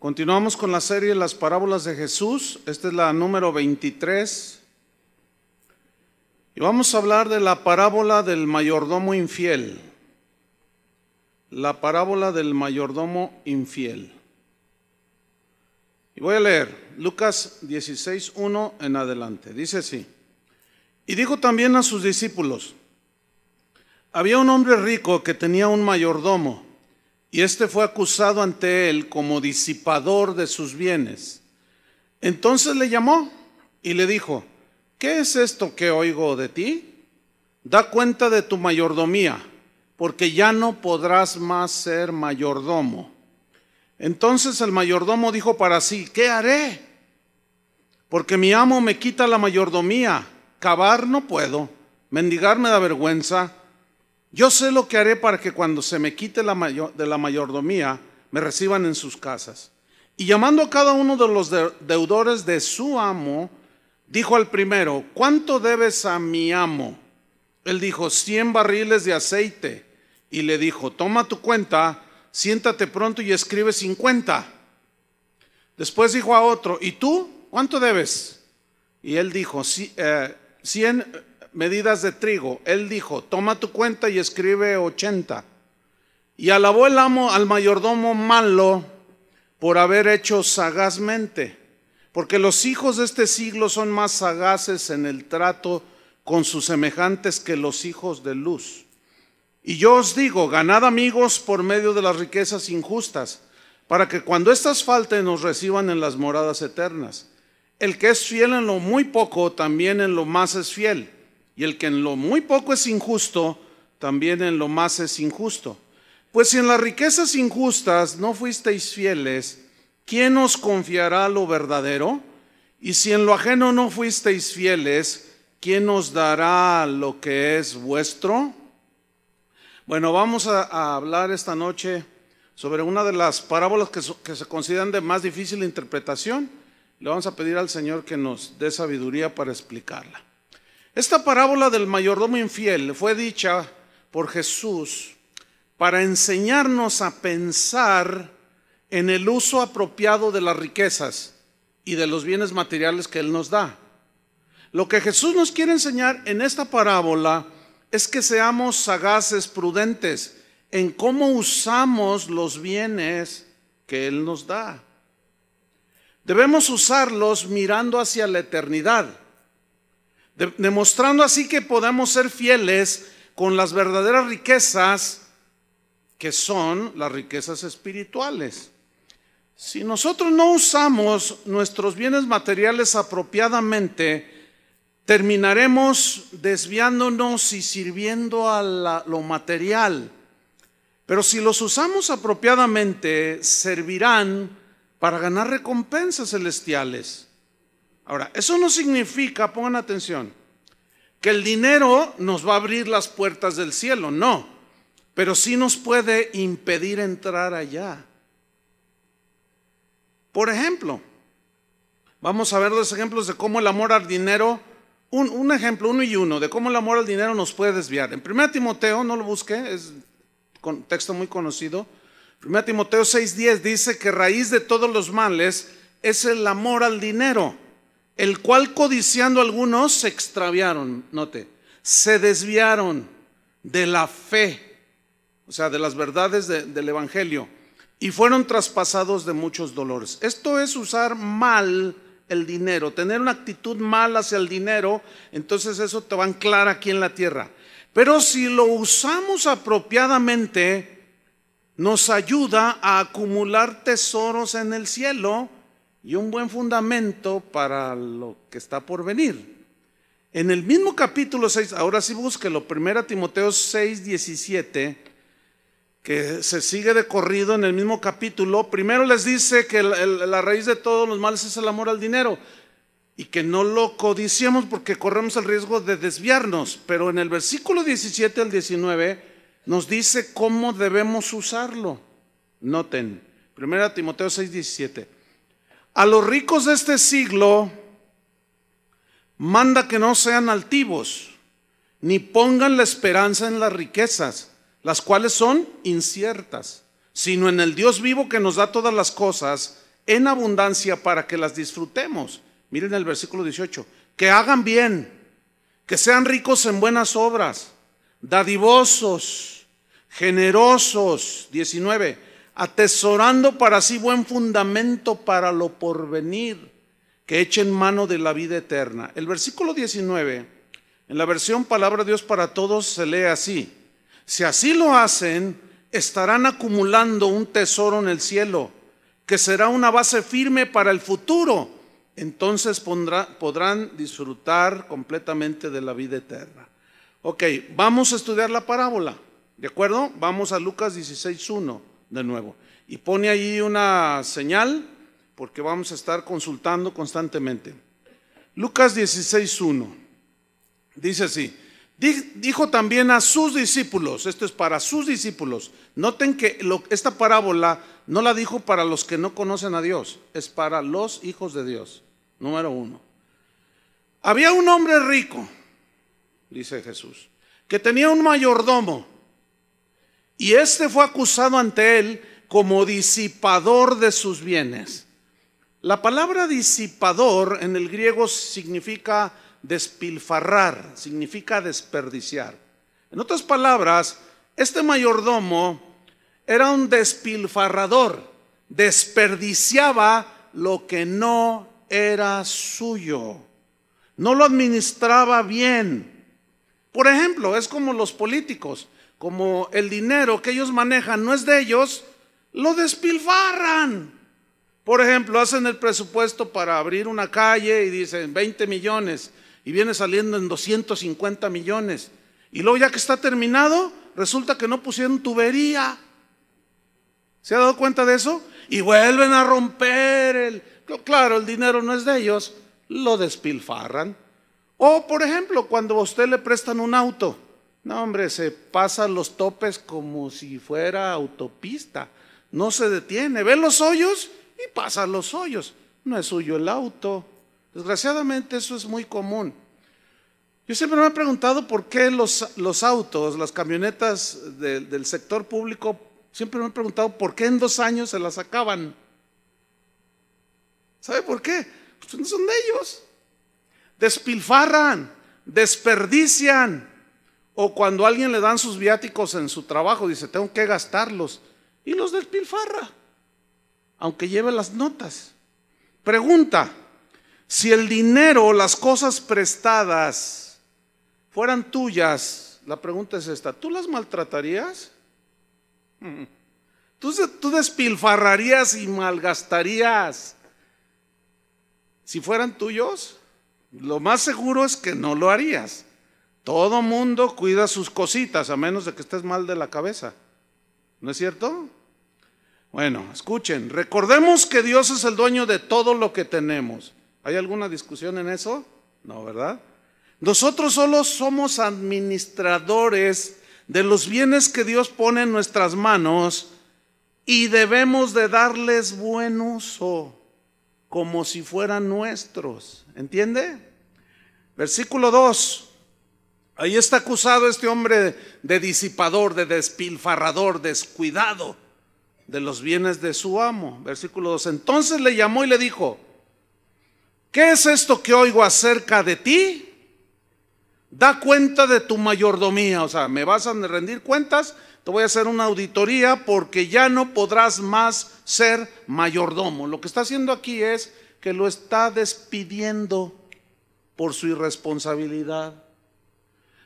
Continuamos con la serie Las parábolas de Jesús. Esta es la número 23. Y vamos a hablar de la parábola del mayordomo infiel. La parábola del mayordomo infiel. Y voy a leer Lucas 16, 1 en adelante. Dice así. Y dijo también a sus discípulos, había un hombre rico que tenía un mayordomo y este fue acusado ante él como disipador de sus bienes. Entonces le llamó y le dijo, ¿qué es esto que oigo de ti? Da cuenta de tu mayordomía, porque ya no podrás más ser mayordomo. Entonces el mayordomo dijo para sí, ¿qué haré? Porque mi amo me quita la mayordomía, cavar no puedo, mendigar me da vergüenza, yo sé lo que haré para que cuando se me quite la mayor, de la mayordomía, me reciban en sus casas. Y llamando a cada uno de los deudores de su amo, dijo al primero, ¿cuánto debes a mi amo? Él dijo, 100 barriles de aceite. Y le dijo, toma tu cuenta, siéntate pronto y escribe 50. Después dijo a otro, ¿y tú cuánto debes? Y él dijo, eh, cien medidas de trigo. Él dijo, toma tu cuenta y escribe 80. Y alabó el amo al mayordomo malo por haber hecho sagazmente, porque los hijos de este siglo son más sagaces en el trato con sus semejantes que los hijos de luz. Y yo os digo, ganad amigos por medio de las riquezas injustas, para que cuando éstas falten nos reciban en las moradas eternas. El que es fiel en lo muy poco, también en lo más es fiel. Y el que en lo muy poco es injusto, también en lo más es injusto. Pues si en las riquezas injustas no fuisteis fieles, ¿quién os confiará lo verdadero? Y si en lo ajeno no fuisteis fieles, ¿quién os dará lo que es vuestro? Bueno, vamos a, hablar esta noche sobre una de las parábolas que se consideran de más difícil interpretación. Le vamos a pedir al Señor que nos dé sabiduría para explicarla. Esta parábola del mayordomo infiel fue dicha por Jesús para enseñarnos a pensar en el uso apropiado de las riquezas y de los bienes materiales que Él nos da. Lo que Jesús nos quiere enseñar en esta parábola es que seamos sagaces, prudentes en cómo usamos los bienes que Él nos da. Debemos usarlos mirando hacia la eternidad demostrando así que podemos ser fieles con las verdaderas riquezas que son las riquezas espirituales. Si nosotros no usamos nuestros bienes materiales apropiadamente, terminaremos desviándonos y sirviendo a lo material. Pero si los usamos apropiadamente, servirán para ganar recompensas celestiales. Ahora, eso no significa, pongan atención, que el dinero nos va a abrir las puertas del cielo, no, pero sí nos puede impedir entrar allá. Por ejemplo, vamos a ver dos ejemplos de cómo el amor al dinero, un, ejemplo, uno y uno, de cómo el amor al dinero nos puede desviar. En 1 Timoteo, no lo busque, es un texto muy conocido, 1 Timoteo 6.10 dice que raíz de todos los males es el amor al dinero el cual codiciando algunos se extraviaron, note, se desviaron de la fe, o sea, de las verdades del Evangelio, y fueron traspasados de muchos dolores. Esto es usar mal el dinero, tener una actitud mala hacia el dinero, entonces eso te va a anclar aquí en la tierra. Pero si lo usamos apropiadamente, nos ayuda a acumular tesoros en el cielo y un buen fundamento para lo que está por venir. En el mismo capítulo 6, ahora sí búsquelo, 1 Timoteo 6, 17, que se sigue de corrido en el mismo capítulo, primero les dice que la, raíz de todos los males es el amor al dinero y que no lo codiciemos porque corremos el riesgo de desviarnos, pero en el versículo 17 al 19 nos dice cómo debemos usarlo. Noten, 1 Timoteo 6, 17. A los ricos de este siglo manda que no sean altivos, ni pongan la esperanza en las riquezas, las cuales son inciertas, sino en el Dios vivo que nos da todas las cosas en abundancia para que las disfrutemos. Miren el versículo 18, que hagan bien, que sean ricos en buenas obras, dadivosos, generosos. 19, atesorando para sí buen fundamento para lo porvenir, que echen mano de la vida eterna. El versículo 19, en la versión Palabra de Dios para Todos se lee así, si así lo hacen, estarán acumulando un tesoro en el cielo, que será una base firme para el futuro. Entonces podrán disfrutar completamente de la vida eterna. Ok, vamos a estudiar la parábola, ¿de acuerdo? Vamos a Lucas 16.1 de nuevo. Y pone ahí una señal porque vamos a estar consultando constantemente. Lucas 16.1 dice así, dijo también a sus discípulos, esto es para sus discípulos, noten que esta parábola no la dijo para los que no conocen a Dios, es para los hijos de Dios, número uno. Había un hombre rico, dice Jesús, que tenía un mayordomo y este fue acusado ante él como disipador de sus bienes. La palabra disipador en el griego significa despilfarrar, significa desperdiciar. En otras palabras, este mayordomo era un despilfarrador, desperdiciaba lo que no era suyo, no lo administraba bien. Por ejemplo, es como los políticos como el dinero que ellos manejan no es de ellos, lo despilfarran. Por ejemplo, hacen el presupuesto para abrir una calle y dicen 20 millones y viene saliendo en 250 millones. Y luego ya que está terminado, resulta que no pusieron tubería. ¿Se ha dado cuenta de eso? Y vuelven a romper el... Claro, el dinero no es de ellos, lo despilfarran. O, por ejemplo, cuando a usted le prestan un auto no, hombre, se pasa los topes como si fuera autopista. No se detiene, ve los hoyos y pasa los hoyos. No es suyo el auto. Desgraciadamente eso es muy común. Yo siempre me he preguntado por qué los, los autos, las camionetas del sector público, siempre me he preguntado por qué en dos años se las acaban. ¿Sabe por qué? Pues no son de ellos. Despilfarran, desperdician, o cuando a alguien le dan sus viáticos en su trabajo, dice, tengo que gastarlos. Y los despilfarra, aunque lleve las notas. Pregunta, si el dinero o las cosas prestadas fueran tuyas, la pregunta es esta, ¿tú las maltratarías? Mm. tú despilfarrarías y malgastarías si fueran tuyos? Lo más seguro es que no lo harías. Todo mundo cuida sus cositas, a menos de que estés mal de la cabeza. ¿No es cierto? Bueno, escuchen, recordemos que Dios es el dueño de todo lo que tenemos. ¿Hay alguna discusión en eso? No, ¿verdad? Nosotros solo somos administradores de los bienes que Dios pone en nuestras manos y debemos de darles buen uso, como si fueran nuestros. ¿Entiende? Versículo 2. Ahí está acusado este hombre de disipador, de despilfarrador, descuidado de los bienes de su amo. Versículo 2. Entonces le llamó y le dijo, ¿qué es esto que oigo acerca de ti? Da cuenta de tu mayordomía, o sea, me vas a rendir cuentas, te voy a hacer una auditoría porque ya no podrás más ser mayordomo. Lo que está haciendo aquí es que lo está despidiendo por su irresponsabilidad.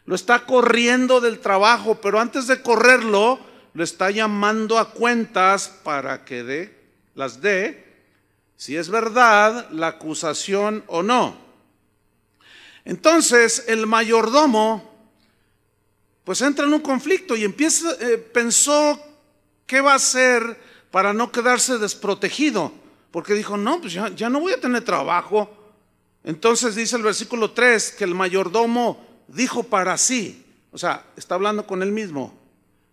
Lo está corriendo del trabajo, pero antes de correrlo, lo está llamando a cuentas para que las dé, si es verdad la acusación o no. Entonces el mayordomo pues entra en un conflicto y empieza, eh, pensó qué va a hacer para no quedarse desprotegido, porque dijo, no, pues ya no voy a tener trabajo. Entonces dice el versículo 3 que el mayordomo dijo para sí, o sea, está hablando con él mismo,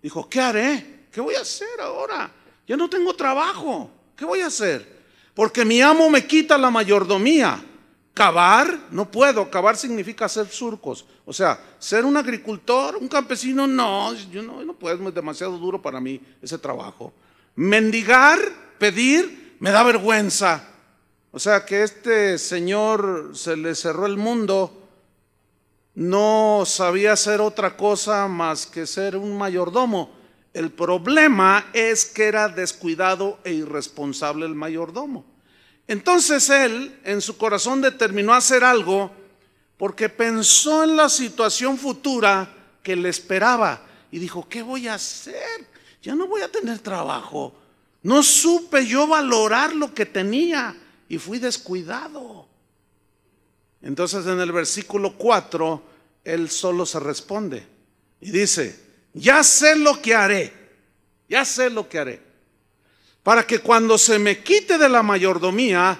dijo, ¿qué haré? ¿Qué voy a hacer ahora? Ya no tengo trabajo, ¿qué voy a hacer? Porque mi amo me quita la mayordomía. Cavar, no puedo, cavar significa hacer surcos. O sea, ser un agricultor, un campesino, no, yo no, no puedo, es demasiado duro para mí ese trabajo. Mendigar, pedir, me da vergüenza. O sea, que este señor se le cerró el mundo no sabía hacer otra cosa más que ser un mayordomo. El problema es que era descuidado e irresponsable el mayordomo. Entonces él en su corazón determinó hacer algo porque pensó en la situación futura que le esperaba y dijo, ¿qué voy a hacer? Ya no voy a tener trabajo. No supe yo valorar lo que tenía y fui descuidado. Entonces en el versículo 4, él solo se responde y dice, ya sé lo que haré, ya sé lo que haré, para que cuando se me quite de la mayordomía,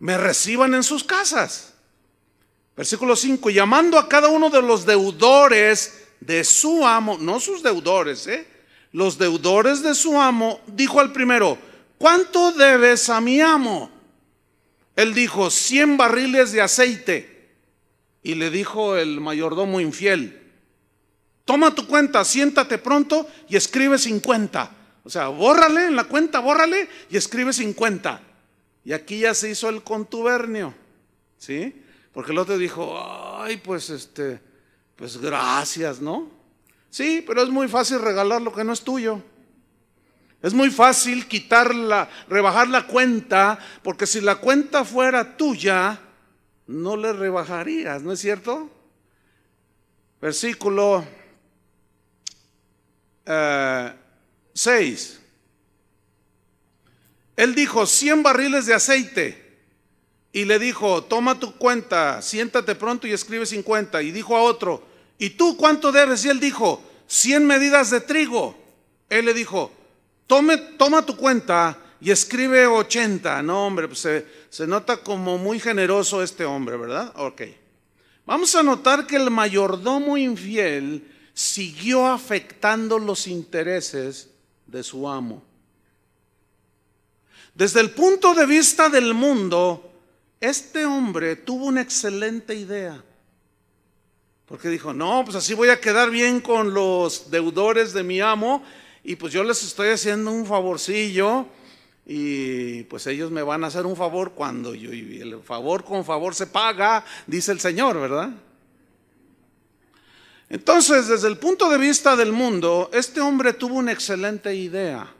me reciban en sus casas. Versículo 5, llamando a cada uno de los deudores de su amo, no sus deudores, ¿eh? los deudores de su amo, dijo al primero, ¿cuánto debes a mi amo? Él dijo, 100 barriles de aceite. Y le dijo el mayordomo infiel, toma tu cuenta, siéntate pronto y escribe 50. O sea, bórrale en la cuenta, bórrale y escribe 50. Y aquí ya se hizo el contubernio, ¿sí? Porque el otro dijo, ay, pues este, pues gracias, ¿no? Sí, pero es muy fácil regalar lo que no es tuyo. Es muy fácil quitarla, rebajar la cuenta, porque si la cuenta fuera tuya, no le rebajarías, ¿no es cierto? Versículo 6. Eh, él dijo, 100 barriles de aceite. Y le dijo, toma tu cuenta, siéntate pronto y escribe 50. Y dijo a otro, ¿y tú cuánto debes? Y él dijo, 100 medidas de trigo. Él le dijo, toma tu cuenta y escribe 80. No, hombre, pues se, se nota como muy generoso este hombre, ¿verdad? Ok. Vamos a notar que el mayordomo infiel siguió afectando los intereses de su amo. Desde el punto de vista del mundo, este hombre tuvo una excelente idea. Porque dijo, no, pues así voy a quedar bien con los deudores de mi amo y pues yo les estoy haciendo un favorcillo y pues ellos me van a hacer un favor cuando yo, y el favor con favor se paga, dice el Señor, ¿verdad? Entonces, desde el punto de vista del mundo, este hombre tuvo una excelente idea,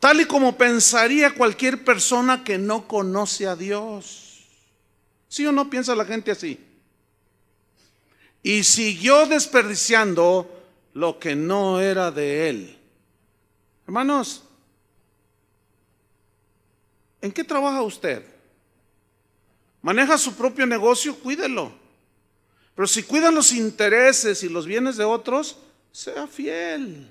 tal y como pensaría cualquier persona que no conoce a Dios. ¿Sí o no piensa la gente así? Y siguió desperdiciando lo que no era de él. Hermanos, ¿en qué trabaja usted? ¿Maneja su propio negocio? Cuídelo. Pero si cuidan los intereses y los bienes de otros, sea fiel.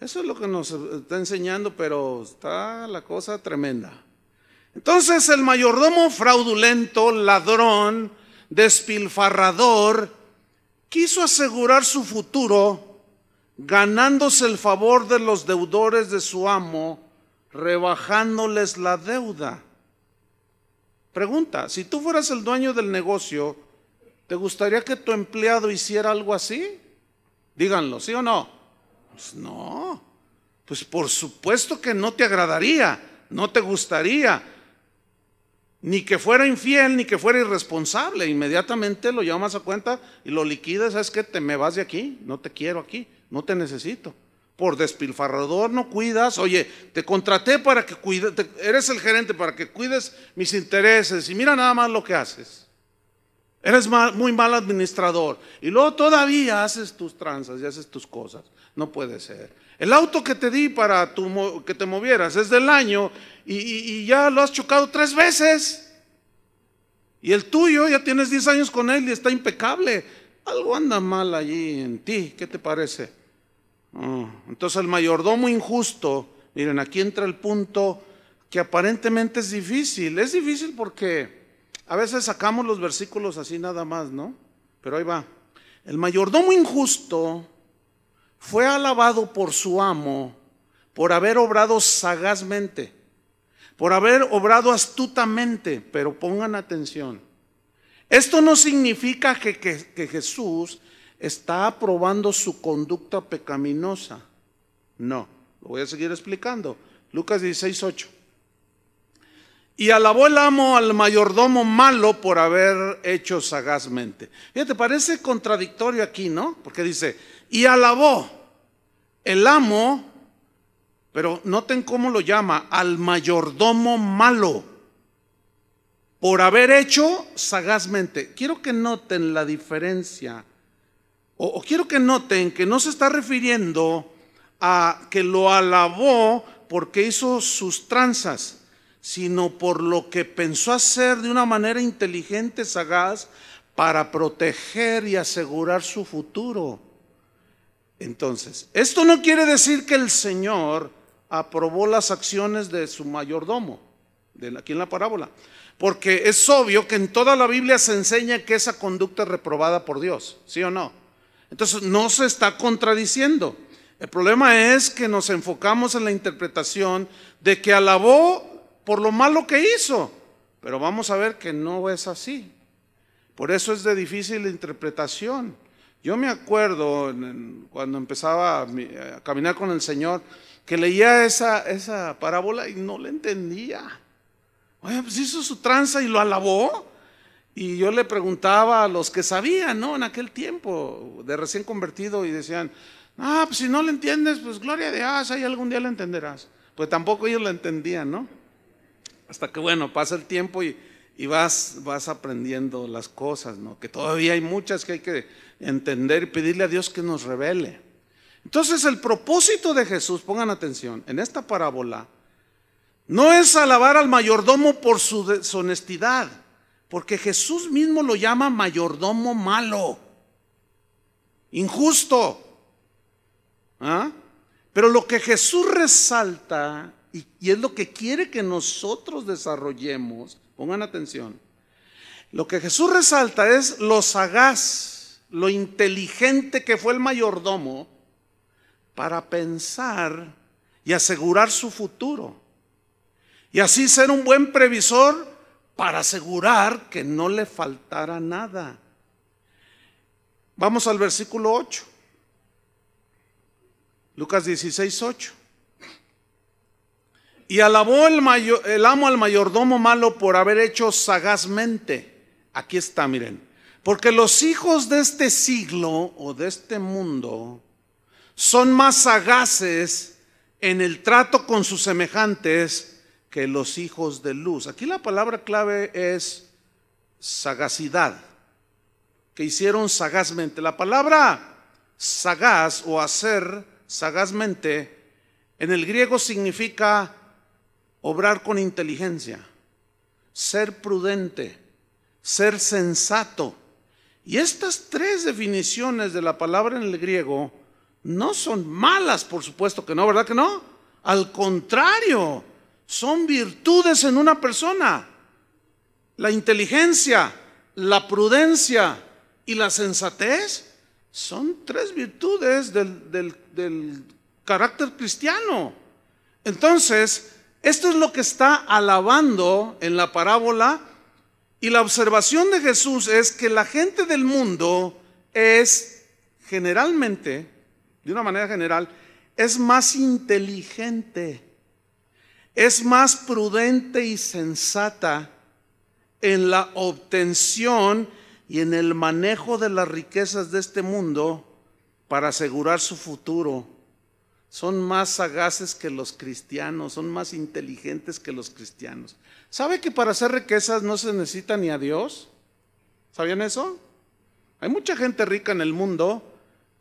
Eso es lo que nos está enseñando, pero está la cosa tremenda. Entonces el mayordomo fraudulento, ladrón, despilfarrador, quiso asegurar su futuro ganándose el favor de los deudores de su amo, rebajándoles la deuda. Pregunta, si tú fueras el dueño del negocio, ¿te gustaría que tu empleado hiciera algo así? Díganlo, ¿sí o no? Pues no, pues por supuesto que no te agradaría, no te gustaría, ni que fuera infiel, ni que fuera irresponsable. Inmediatamente lo llamas a cuenta y lo liquidas. Es que te me vas de aquí, no te quiero aquí, no te necesito. Por despilfarrador no cuidas. Oye, te contraté para que cuides, eres el gerente para que cuides mis intereses. Y mira nada más lo que haces. Eres muy mal administrador. Y luego todavía haces tus tranzas y haces tus cosas. No puede ser. El auto que te di para que te movieras es del año y, ya lo has chocado tres veces. Y el tuyo, ya tienes 10 años con él y está impecable. Algo anda mal allí en ti, ¿qué te parece? Ah, entonces el mayordomo injusto, miren, aquí entra el punto que aparentemente es difícil. Es difícil porque a veces sacamos los versículos así nada más, ¿no? Pero ahí va. El mayordomo injusto fue alabado por su amo por haber obrado sagazmente, por haber obrado astutamente, pero pongan atención. Esto no significa que, Jesús está aprobando su conducta pecaminosa. No, lo voy a seguir explicando. Lucas 16, 8. Y alabó el amo al mayordomo malo por haber hecho sagazmente. Fíjate, parece contradictorio aquí, ¿no? Porque dice, y alabó el amo, pero noten cómo lo llama, al mayordomo malo, por haber hecho sagazmente. Quiero que noten la diferencia, o, quiero que noten que no se está refiriendo a que lo alabó porque hizo sus tranzas, sino por lo que pensó hacer de una manera inteligente, sagaz, para proteger y asegurar su futuro. Entonces, esto no quiere decir que el Señor aprobó las acciones de su mayordomo, aquí en la parábola, porque es obvio que en toda la Biblia se enseña que esa conducta es reprobada por Dios, ¿sí o no? Entonces, no se está contradiciendo. El problema es que nos enfocamos en la interpretación de que alabó por lo malo que hizo, pero vamos a ver que no es así. Por eso es de difícil interpretación. Yo me acuerdo cuando empezaba a caminar con el Señor que leía esa, esa parábola y no le entendía. Oye, pues hizo su tranza y lo alabó. Y yo le preguntaba a los que sabían, ¿no? En aquel tiempo, de recién convertido, y decían, ah, pues si no le entiendes, pues gloria de Dios, ahí algún día lo entenderás. Pues tampoco ellos lo entendían, ¿no? Hasta que, bueno, pasa el tiempo y, y vas, vas aprendiendo las cosas, ¿no? Que todavía hay muchas que hay que entender y pedirle a Dios que nos revele. Entonces el propósito de Jesús, pongan atención, en esta parábola, no es alabar al mayordomo por su deshonestidad, porque Jesús mismo lo llama mayordomo malo, injusto. ¿ah? Pero lo que Jesús resalta, y, y es lo que quiere que nosotros desarrollemos, Pongan atención. Lo que Jesús resalta es lo sagaz, lo inteligente que fue el mayordomo para pensar y asegurar su futuro. Y así ser un buen previsor para asegurar que no le faltara nada. Vamos al versículo 8. Lucas 16, 8. Y alabó el, el amo al mayordomo malo por haber hecho sagazmente. Aquí está, miren. Porque los hijos de este siglo o de este mundo son más sagaces en el trato con sus semejantes que los hijos de luz. Aquí la palabra clave es sagacidad, que hicieron sagazmente. La palabra sagaz o hacer sagazmente en el griego significa obrar con inteligencia, ser prudente, ser sensato. Y estas tres definiciones de la palabra en el griego no son malas, por supuesto que no, ¿verdad que no? Al contrario, son virtudes en una persona. La inteligencia, la prudencia y la sensatez son tres virtudes del, del carácter cristiano. Entonces, esto es lo que está alabando en la parábola y la observación de Jesús es que la gente del mundo es generalmente, de una manera general, es más inteligente, es más prudente y sensata en la obtención y en el manejo de las riquezas de este mundo para asegurar su futuro son más sagaces que los cristianos, son más inteligentes que los cristianos. ¿Sabe que para hacer riquezas no se necesita ni a Dios? ¿Sabían eso? Hay mucha gente rica en el mundo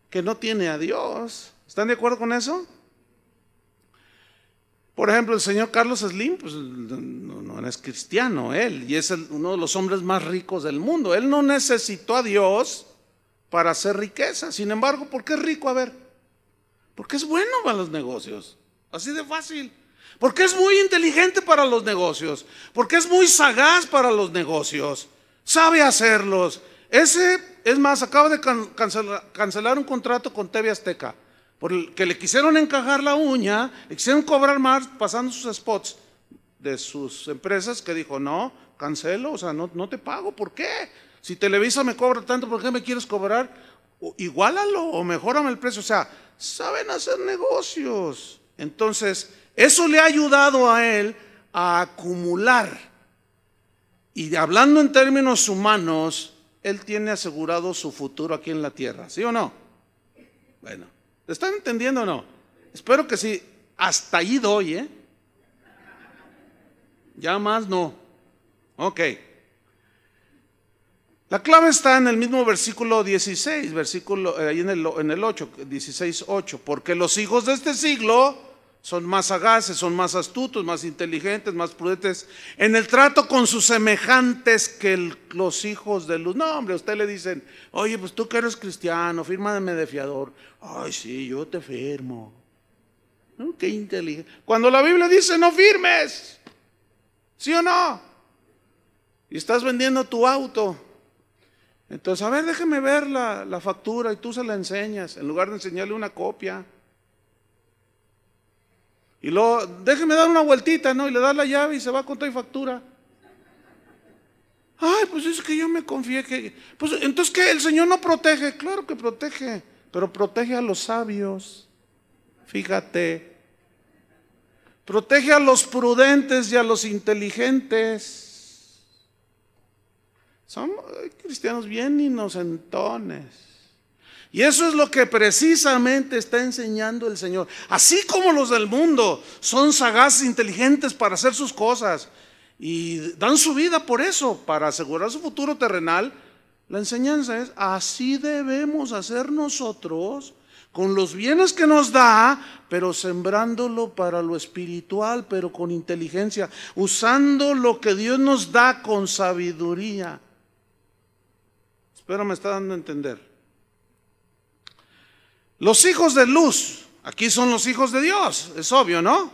que no tiene a Dios. ¿Están de acuerdo con eso? Por ejemplo, el señor Carlos Slim, pues no, no es cristiano él, y es uno de los hombres más ricos del mundo. Él no necesitó a Dios para hacer riqueza. Sin embargo, ¿por qué es rico? A ver, porque es bueno para los negocios. Así de fácil. Porque es muy inteligente para los negocios. Porque es muy sagaz para los negocios. Sabe hacerlos. Ese, es más, acaba de cancelar, un contrato con TV Azteca. Porque le quisieron encajar la uña, le quisieron cobrar más pasando sus spots de sus empresas que dijo, no, cancelo, o sea, no, no te pago, ¿por qué? Si Televisa me cobra tanto, ¿por qué me quieres cobrar? Igualalo iguálalo o mejorame el precio. O sea, saben hacer negocios. Entonces, eso le ha ayudado a él a acumular. Y hablando en términos humanos, él tiene asegurado su futuro aquí en la tierra, ¿sí o no? Bueno, ¿están entendiendo o no? Espero que sí. Hasta ahí doy, ¿eh? Ya más no. Ok. La clave está en el mismo versículo 16, versículo, eh, ahí en el, en el 8, 16, 8, porque los hijos de este siglo son más sagaces, son más astutos, más inteligentes, más prudentes en el trato con sus semejantes que los hijos de luz. No, hombre, usted le dicen, oye, pues tú que eres cristiano, fírmame de fiador. Ay, sí, yo te firmo. ¿No? Qué inteligente. Cuando la Biblia dice no firmes, ¿sí o no? Y estás vendiendo tu auto. Entonces, a ver, déjeme ver la, factura y tú se la enseñas, en lugar de enseñarle una copia. Y luego, déjeme dar una vueltita, ¿no? Y le das la llave y se va con toda y factura. Ay, pues es que yo me confié que... Pues entonces, ¿qué? ¿El Señor no protege? Claro que protege, pero protege a los sabios. Fíjate. Protege a los prudentes y a los inteligentes. Somos eh, cristianos bien inocentones. Y eso es lo que precisamente está enseñando el Señor. Así como los del mundo son sagaces, inteligentes para hacer sus cosas y dan su vida por eso, para asegurar su futuro terrenal, la enseñanza es, así debemos hacer nosotros con los bienes que nos da, pero sembrándolo para lo espiritual, pero con inteligencia, usando lo que Dios nos da con sabiduría pero me está dando a entender. Los hijos de luz, aquí son los hijos de Dios, es obvio, ¿no?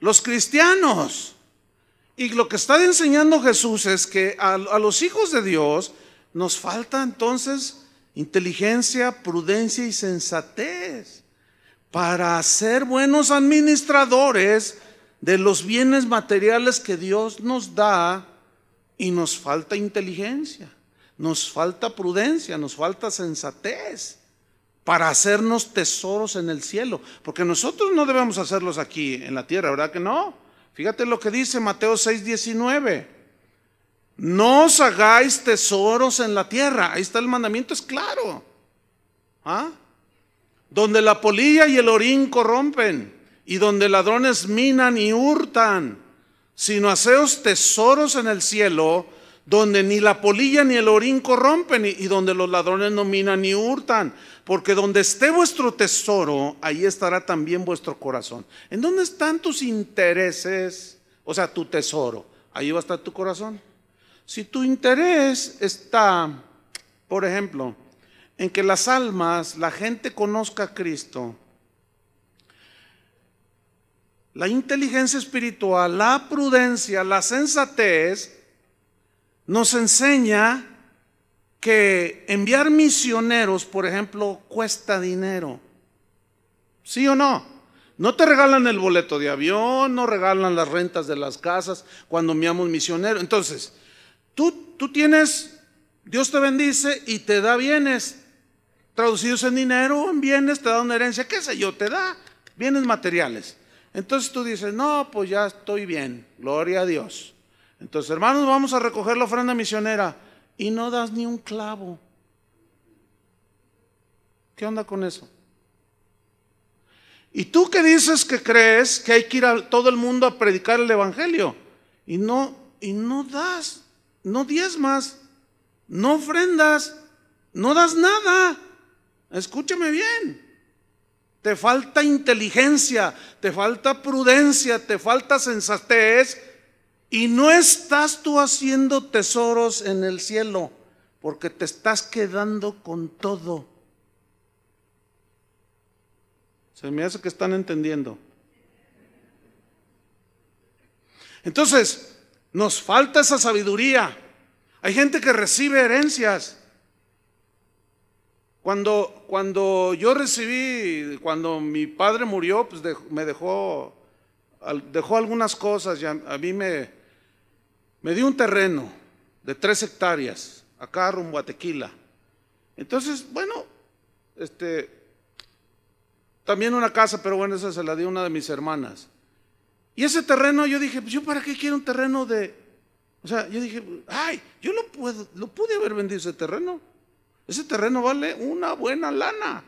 Los cristianos. Y lo que está enseñando Jesús es que a los hijos de Dios nos falta entonces inteligencia, prudencia y sensatez para ser buenos administradores de los bienes materiales que Dios nos da y nos falta inteligencia. Nos falta prudencia, nos falta sensatez para hacernos tesoros en el cielo, porque nosotros no debemos hacerlos aquí en la tierra, ¿verdad que no? Fíjate lo que dice Mateo 6, No os hagáis tesoros en la tierra. Ahí está el mandamiento, es claro. ¿Ah? Donde la polilla y el orín corrompen, y donde ladrones minan y hurtan, sino haceos tesoros en el cielo, donde ni la polilla ni el orín corrompen y donde los ladrones no minan ni hurtan, porque donde esté vuestro tesoro, ahí estará también vuestro corazón. ¿En dónde están tus intereses? O sea, tu tesoro, ahí va a estar tu corazón. Si tu interés está, por ejemplo, en que las almas, la gente conozca a Cristo, la inteligencia espiritual, la prudencia, la sensatez, nos enseña que enviar misioneros, por ejemplo, cuesta dinero. ¿Sí o no? No te regalan el boleto de avión, no regalan las rentas de las casas cuando enviamos misioneros. Entonces, tú, tú tienes, Dios te bendice y te da bienes, traducidos en dinero, en bienes, te da una herencia, qué sé yo, te da bienes materiales. Entonces tú dices, no, pues ya estoy bien, gloria a Dios. Entonces, hermanos, vamos a recoger la ofrenda misionera y no das ni un clavo. ¿Qué onda con eso? Y tú qué dices que crees que hay que ir a todo el mundo a predicar el evangelio y no y no das, no diezmas, no ofrendas, no das nada. Escúchame bien. Te falta inteligencia, te falta prudencia, te falta sensatez y no estás tú haciendo tesoros en el cielo, porque te estás quedando con todo. Se me hace que están entendiendo. Entonces, nos falta esa sabiduría. Hay gente que recibe herencias. Cuando, cuando yo recibí, cuando mi padre murió, pues me dejó, dejó algunas cosas. Y a mí me, me dio un terreno de tres hectáreas, acá rumbo a Tequila. Entonces, bueno, este, también una casa, pero bueno, esa se la dio una de mis hermanas. Y ese terreno yo dije, pues yo para qué quiero un terreno de... O sea, yo dije, ay, yo no puedo, lo pude haber vendido ese terreno. Ese terreno vale una buena lana.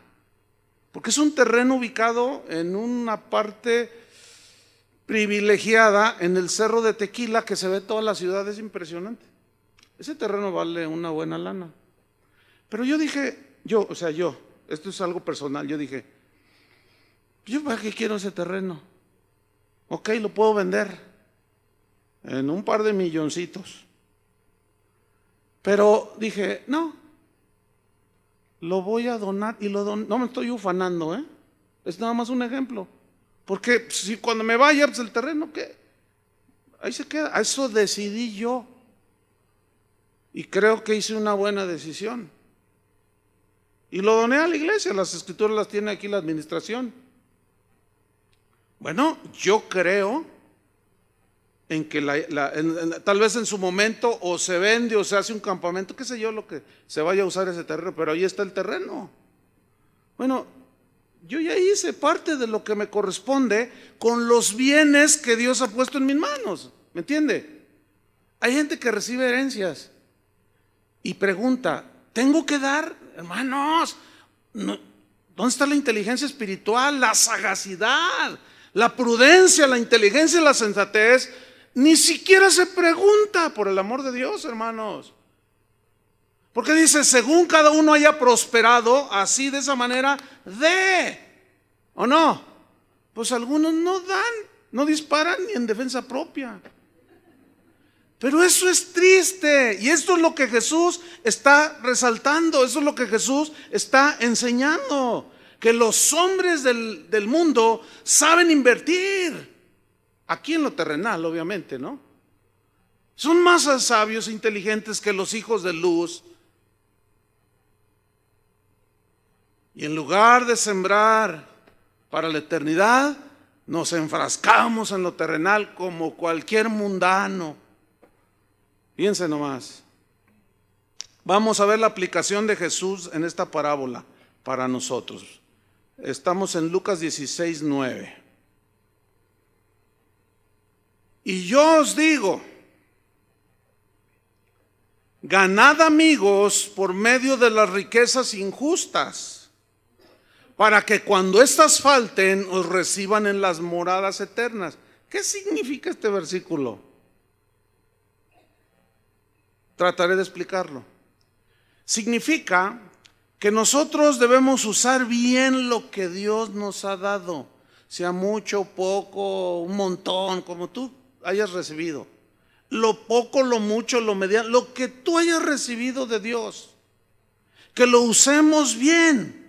Porque es un terreno ubicado en una parte privilegiada en el cerro de Tequila que se ve toda la ciudad, es impresionante. Ese terreno vale una buena lana. Pero yo dije, yo, o sea, yo, esto es algo personal, yo dije, yo para qué quiero ese terreno. Ok, lo puedo vender en un par de milloncitos. Pero dije, no, lo voy a donar y lo don no me estoy ufanando, ¿eh? Es nada más un ejemplo. Porque si cuando me vaya, pues el terreno, ¿qué? Ahí se queda. Eso decidí yo. Y creo que hice una buena decisión. Y lo doné a la iglesia, las escrituras las tiene aquí la administración. Bueno, yo creo en que la, tal vez en su momento o se vende o se hace un campamento, qué sé yo, lo que se vaya a usar ese terreno, pero ahí está el terreno. Bueno, yo ya hice parte de lo que me corresponde con los bienes que Dios ha puesto en mis manos. ¿Me entiende? Hay gente que recibe herencias y pregunta, ¿tengo que dar? Hermanos, no, ¿dónde está la inteligencia espiritual, la sagacidad, la prudencia, la inteligencia y la sensatez? Ni siquiera se pregunta, por el amor de Dios, hermanos. Porque dice, según cada uno haya prosperado, así de esa manera, de. ¿O no? Pues algunos no dan, no disparan ni en defensa propia. Pero eso es triste. Y esto es lo que Jesús está resaltando, eso es lo que Jesús está enseñando. Que los hombres del, del mundo saben invertir. Aquí en lo terrenal, obviamente, ¿no? Son más sabios e inteligentes que los hijos de luz Y en lugar de sembrar para la eternidad, nos enfrascamos en lo terrenal como cualquier mundano. Fíjense nomás. Vamos a ver la aplicación de Jesús en esta parábola para nosotros. Estamos en Lucas 16, 9. Y yo os digo, ganad amigos por medio de las riquezas injustas para que cuando éstas falten os reciban en las moradas eternas. ¿Qué significa este versículo? Trataré de explicarlo. Significa que nosotros debemos usar bien lo que Dios nos ha dado, sea mucho, poco, un montón, como tú hayas recibido. Lo poco, lo mucho, lo mediano, lo que tú hayas recibido de Dios. Que lo usemos bien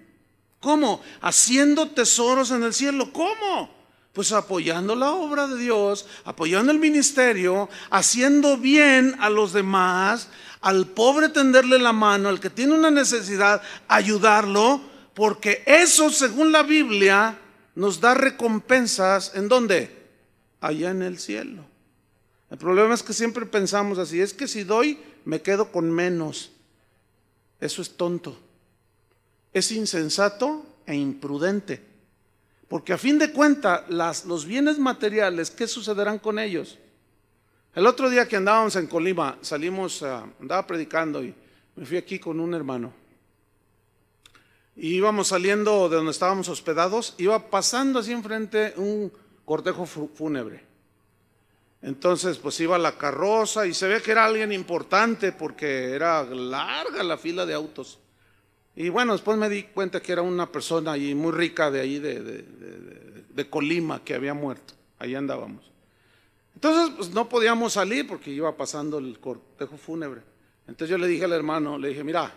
¿Cómo? Haciendo tesoros en el cielo. ¿Cómo? Pues apoyando la obra de Dios, apoyando el ministerio, haciendo bien a los demás, al pobre tenderle la mano, al que tiene una necesidad, ayudarlo, porque eso, según la Biblia, nos da recompensas. ¿En dónde? Allá en el cielo. El problema es que siempre pensamos así, es que si doy, me quedo con menos. Eso es tonto es insensato e imprudente. Porque a fin de cuentas, los bienes materiales, ¿qué sucederán con ellos? El otro día que andábamos en Colima, salimos, ah, andaba predicando y me fui aquí con un hermano. Y íbamos saliendo de donde estábamos hospedados, iba pasando así enfrente un cortejo fúnebre. Entonces, pues iba la carroza y se ve que era alguien importante porque era larga la fila de autos. Y bueno, después me di cuenta que era una persona ahí muy rica de ahí, de, Colima, que había muerto. Ahí andábamos. Entonces, pues no podíamos salir porque iba pasando el cortejo fúnebre. Entonces yo le dije al hermano, le dije, mira,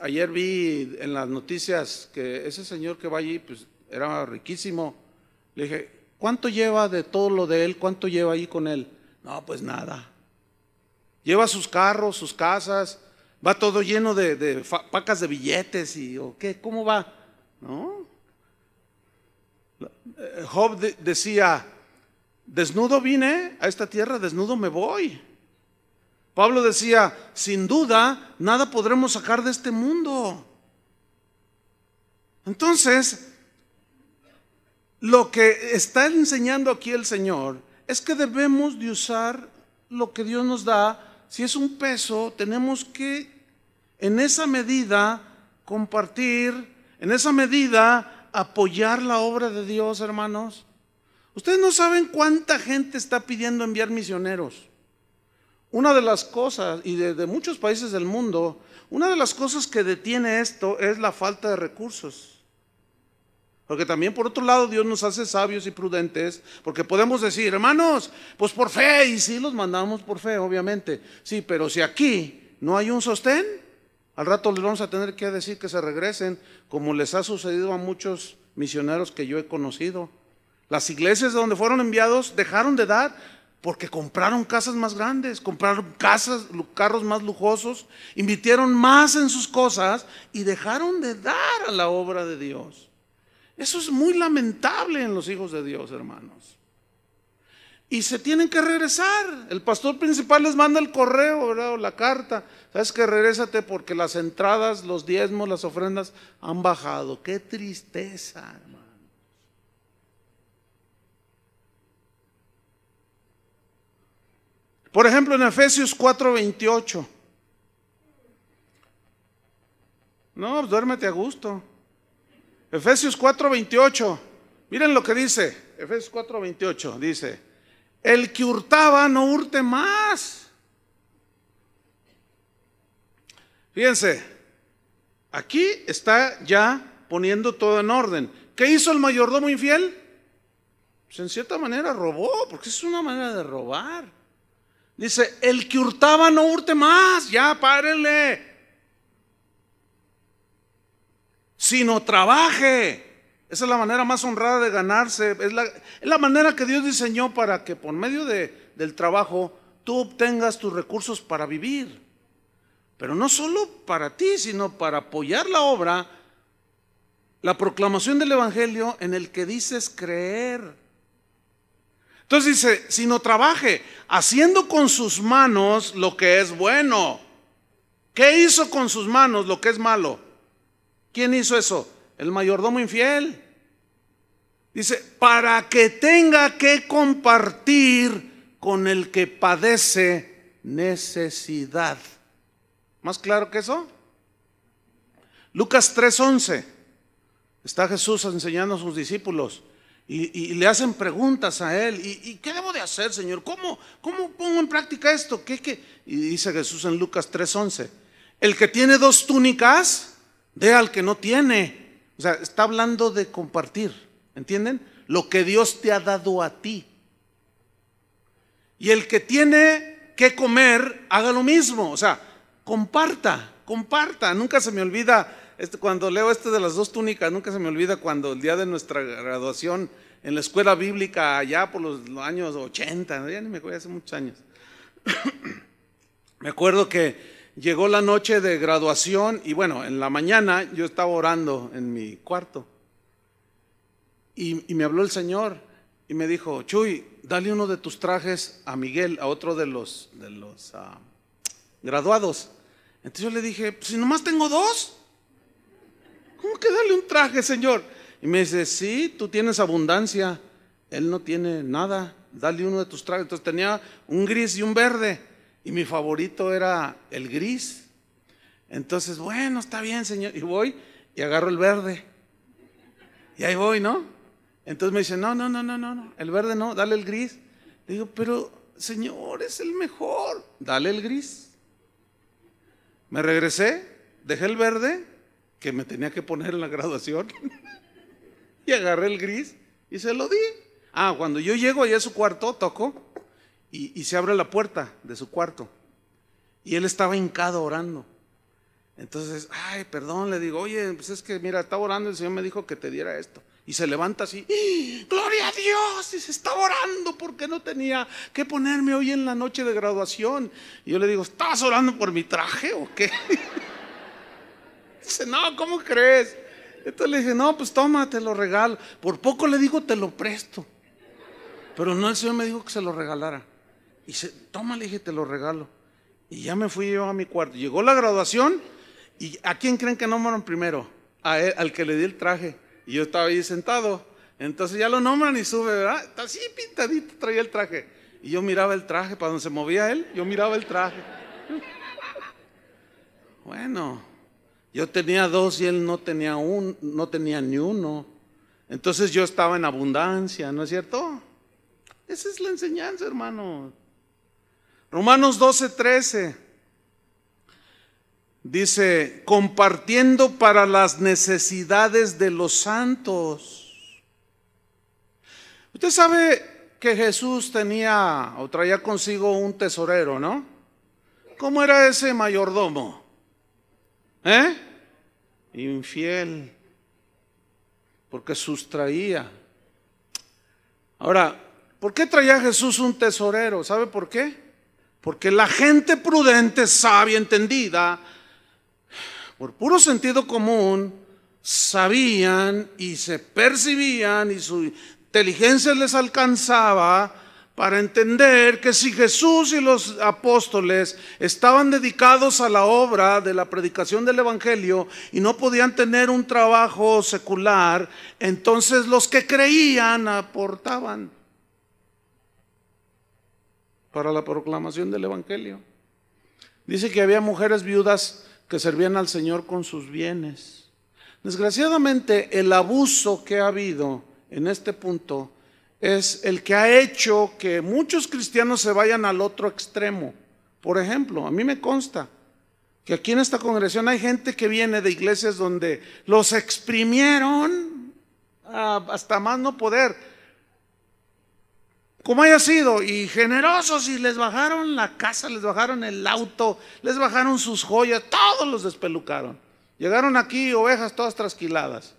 ayer vi en las noticias que ese señor que va allí, pues era riquísimo. Le dije, ¿cuánto lleva de todo lo de él? ¿Cuánto lleva ahí con él? No, pues nada. Lleva sus carros, sus casas, va todo lleno de, pacas de billetes y o qué, ¿cómo va? ¿No? Eh, Job decía, desnudo vine a esta tierra, desnudo me voy. Pablo decía, sin duda, nada podremos sacar de este mundo. Entonces, lo que está enseñando aquí el Señor es que debemos de usar lo que Dios nos da si es un peso, tenemos que en esa medida compartir, en esa medida apoyar la obra de Dios, hermanos. Ustedes no saben cuánta gente está pidiendo enviar misioneros. Una de las cosas, y de, muchos países del mundo, una de las cosas que detiene esto es la falta de recursos. Porque también por otro lado Dios nos hace sabios y prudentes, porque podemos decir, hermanos, pues por fe, y sí los mandamos por fe, obviamente. Sí, pero si aquí no hay un sostén, al rato les vamos a tener que decir que se regresen, como les ha sucedido a muchos misioneros que yo he conocido. Las iglesias de donde fueron enviados dejaron de dar porque compraron casas más grandes, compraron casas, carros más lujosos, invirtieron más en sus cosas y dejaron de dar a la obra de Dios. Eso es muy lamentable en los hijos de Dios, hermanos. Y se tienen que regresar. El pastor principal les manda el correo, ¿verdad? la carta. Sabes que regresate porque las entradas, los diezmos, las ofrendas han bajado. Qué tristeza, hermano. Por ejemplo, en Efesios 4:28. No, duérmete a gusto. Efesios 4:28. Miren lo que dice. Efesios 4:28 dice, el que hurtaba no hurte más. Fíjense, aquí está ya poniendo todo en orden. ¿Qué hizo el mayordomo infiel? Pues en cierta manera robó, porque es una manera de robar. Dice, el que hurtaba no hurte más, ya párenle. sino trabaje. Esa es la manera más honrada de ganarse. Es la, manera que Dios diseñó para que por medio del trabajo tú obtengas tus recursos para vivir. Pero no solo para ti, sino para apoyar la obra, la proclamación del Evangelio en el que dices creer. Entonces dice, sino trabaje, haciendo con sus manos lo que es bueno. ¿Qué hizo con sus manos lo que es malo? ¿Quién hizo eso? El mayordomo infiel. Dice, para que tenga que compartir con el que padece necesidad. ¿Más claro que eso? Lucas 3:11. Está Jesús enseñando a sus discípulos y, le hacen preguntas a él. ¿Y, qué debo de hacer, Señor? ¿Cómo, cómo pongo en práctica esto? ¿Qué, qué? Y dice Jesús en Lucas 3:11. El que tiene dos túnicas de al que no tiene. O sea, está hablando de compartir, ¿entienden? Lo que Dios te ha dado a ti. Y el que tiene que comer, haga lo mismo. O sea, comparta, comparta. Nunca se me olvida, este, cuando leo este de las dos túnicas, nunca se me olvida cuando el día de nuestra graduación en la escuela bíblica, allá por los años 80, ya ni me acuerdo, hace muchos años. me acuerdo que llegó la noche de graduación y bueno, en la mañana yo estaba orando en mi cuarto. Y, me habló el Señor y me dijo, Chuy, dale uno de tus trajes a Miguel, a otro de los, de los ah, graduados. Entonces yo le dije, pues si nomás tengo dos, ¿cómo que dale un traje, Señor? Y me dice, sí, tú tienes abundancia, él no tiene nada, dale uno de tus trajes. Entonces tenía un gris y un verde y mi favorito era el gris. Entonces, bueno, está bien, señor. Y voy y agarro el verde. Y ahí voy, ¿no? Entonces me dice, no, no, no, no, no, no. El verde no, dale el gris. Le digo, pero señor, es el mejor. Dale el gris. Me regresé, dejé el verde, que me tenía que poner en la graduación. y agarré el gris y se lo di. Ah, cuando yo llego allá a su cuarto, tocó y, se abre la puerta de su cuarto. Y él estaba hincado orando. Entonces, ay, perdón, le digo, oye, pues es que mira, estaba orando, el Señor me dijo que te diera esto. Y se levanta así, ¡Ah! gloria a Dios, y se estaba orando porque no tenía que ponerme hoy en la noche de graduación. Y yo le digo, ¿estás orando por mi traje o qué? Dice, no, ¿cómo crees? Entonces le dije, no, pues toma, te lo regalo. Por poco le digo, te lo presto. Pero no, el Señor me dijo que se lo regalara. Y dice, toma, le dije, te lo regalo. Y ya me fui yo a mi cuarto. Llegó la graduación y ¿a quién creen que nombran primero? al que le di el traje. Y yo estaba ahí sentado. Entonces ya lo nombran y sube, ¿verdad? Está así pintadito, traía el traje. Y yo miraba el traje, para donde se movía él, yo miraba el traje. Bueno, yo tenía dos y él no tenía un, no tenía ni uno. Entonces yo estaba en abundancia, ¿no es cierto? Esa es la enseñanza, hermano. Romanos 12, 13 dice, compartiendo para las necesidades de los santos. Usted sabe que Jesús tenía o traía consigo un tesorero, ¿no? ¿Cómo era ese mayordomo? ¿Eh? Infiel, porque sustraía. Ahora, ¿por qué traía Jesús un tesorero? ¿Sabe por qué? Porque la gente prudente, sabia, entendida, por puro sentido común, sabían y se percibían y su inteligencia les alcanzaba para entender que si Jesús y los apóstoles estaban dedicados a la obra de la predicación del Evangelio y no podían tener un trabajo secular, entonces los que creían aportaban para la proclamación del Evangelio. Dice que había mujeres viudas que servían al Señor con sus bienes. Desgraciadamente, el abuso que ha habido en este punto es el que ha hecho que muchos cristianos se vayan al otro extremo. Por ejemplo, a mí me consta que aquí en esta congregación hay gente que viene de iglesias donde los exprimieron hasta más no poder como haya sido, y generosos, y les bajaron la casa, les bajaron el auto, les bajaron sus joyas, todos los despelucaron. Llegaron aquí ovejas todas trasquiladas.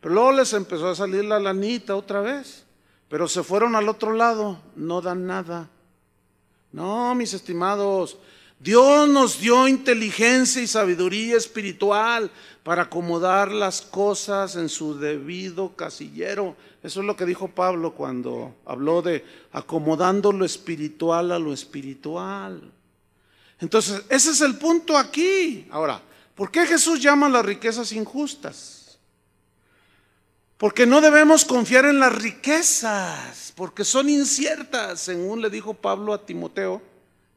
Pero luego les empezó a salir la lanita otra vez, pero se fueron al otro lado, no dan nada. No, mis estimados, Dios nos dio inteligencia y sabiduría espiritual para acomodar las cosas en su debido casillero. Eso es lo que dijo Pablo cuando habló de acomodando lo espiritual a lo espiritual. Entonces, ese es el punto aquí. Ahora, ¿por qué Jesús llama las riquezas injustas? Porque no debemos confiar en las riquezas, porque son inciertas, según le dijo Pablo a Timoteo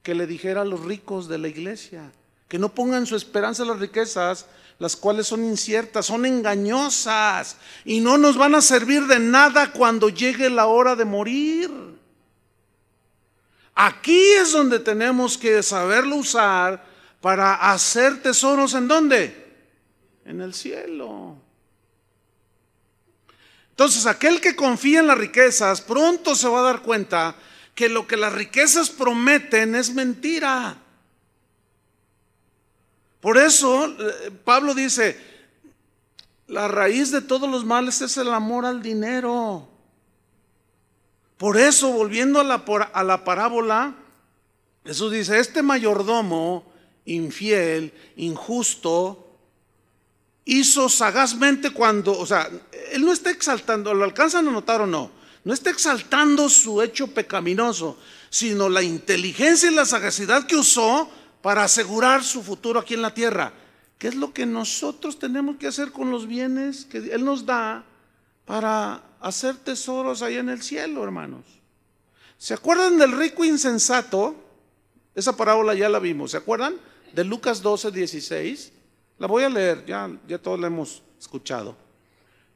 que le dijera a los ricos de la iglesia, que no pongan su esperanza en las riquezas, las cuales son inciertas, son engañosas y no nos van a servir de nada cuando llegue la hora de morir. Aquí es donde tenemos que saberlo usar para hacer tesoros en dónde? En el cielo. Entonces, aquel que confía en las riquezas pronto se va a dar cuenta que lo que las riquezas prometen es mentira. Por eso eh, Pablo dice, la raíz de todos los males es el amor al dinero. Por eso, volviendo a la, a la parábola, Jesús dice, este mayordomo infiel, injusto, hizo sagazmente cuando, o sea, él no está exaltando, ¿lo alcanzan a notar o no? No está exaltando su hecho pecaminoso, sino la inteligencia y la sagacidad que usó para asegurar su futuro aquí en la tierra. ¿Qué es lo que nosotros tenemos que hacer con los bienes que Él nos da para hacer tesoros ahí en el cielo, hermanos? ¿Se acuerdan del rico e insensato? Esa parábola ya la vimos, ¿se acuerdan? De Lucas 12, 16. La voy a leer, ya, ya todos la hemos escuchado.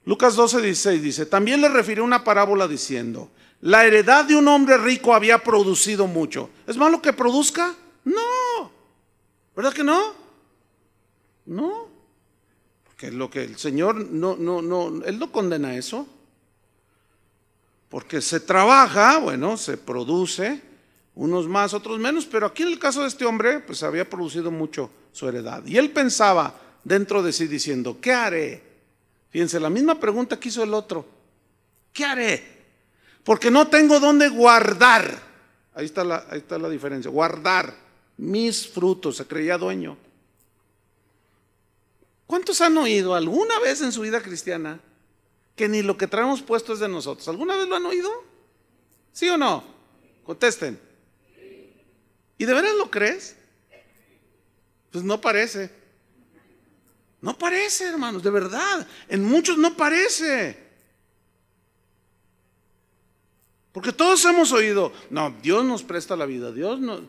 Lucas 12, 16 dice, también le refirió una parábola diciendo, la heredad de un hombre rico había producido mucho. ¿Es malo que produzca? No. ¿Verdad que no? No. Porque lo que el Señor no, no, no, Él no condena eso. Porque se trabaja, bueno, se produce, unos más, otros menos, pero aquí en el caso de este hombre, pues había producido mucho su heredad. Y él pensaba dentro de sí diciendo, ¿qué haré? Fíjense, la misma pregunta que hizo el otro. ¿Qué haré? Porque no tengo dónde guardar. Ahí está la, está la diferencia. Guardar mis frutos. Se creía dueño. ¿Cuántos han oído alguna vez en su vida cristiana que ni lo que traemos puesto es de nosotros? ¿Alguna vez lo han oído? ¿Sí o no? Contesten. ¿Y de veras lo crees? Pues no parece. No parece, hermanos, de verdad. En muchos no parece. Porque todos hemos oído, no, Dios nos presta la vida, Dios no,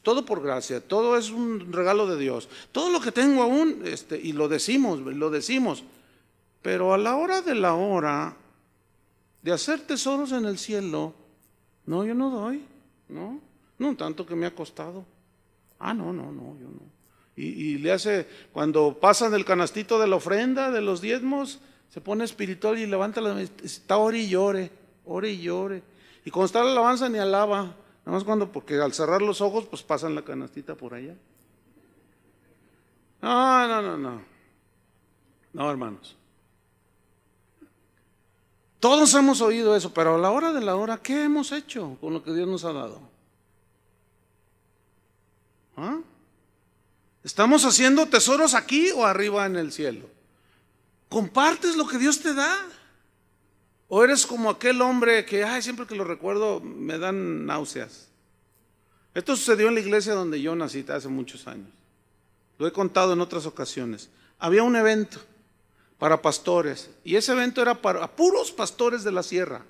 todo por gracia, todo es un regalo de Dios. Todo lo que tengo aún, este, y lo decimos, lo decimos. Pero a la hora de la hora de hacer tesoros en el cielo, no, yo no doy, ¿no? No, tanto que me ha costado. Ah, no, no, no, yo no. Y, le hace, cuando pasan el canastito de la ofrenda, de los diezmos, se pone espiritual y levanta la está ore y llore, ore y llore. Y cuando está la alabanza ni alaba, nada más cuando, porque al cerrar los ojos, pues pasan la canastita por allá. No, no, no, no. No, hermanos. Todos hemos oído eso, pero a la hora de la hora, ¿qué hemos hecho con lo que Dios nos ha dado? ¿Ah? ¿Estamos haciendo tesoros aquí o arriba en el cielo? Compartes lo que Dios te da. O eres como aquel hombre que, ay, siempre que lo recuerdo me dan náuseas. Esto sucedió en la iglesia donde yo nací hace muchos años. Lo he contado en otras ocasiones. Había un evento para pastores y ese evento era para puros pastores de la sierra.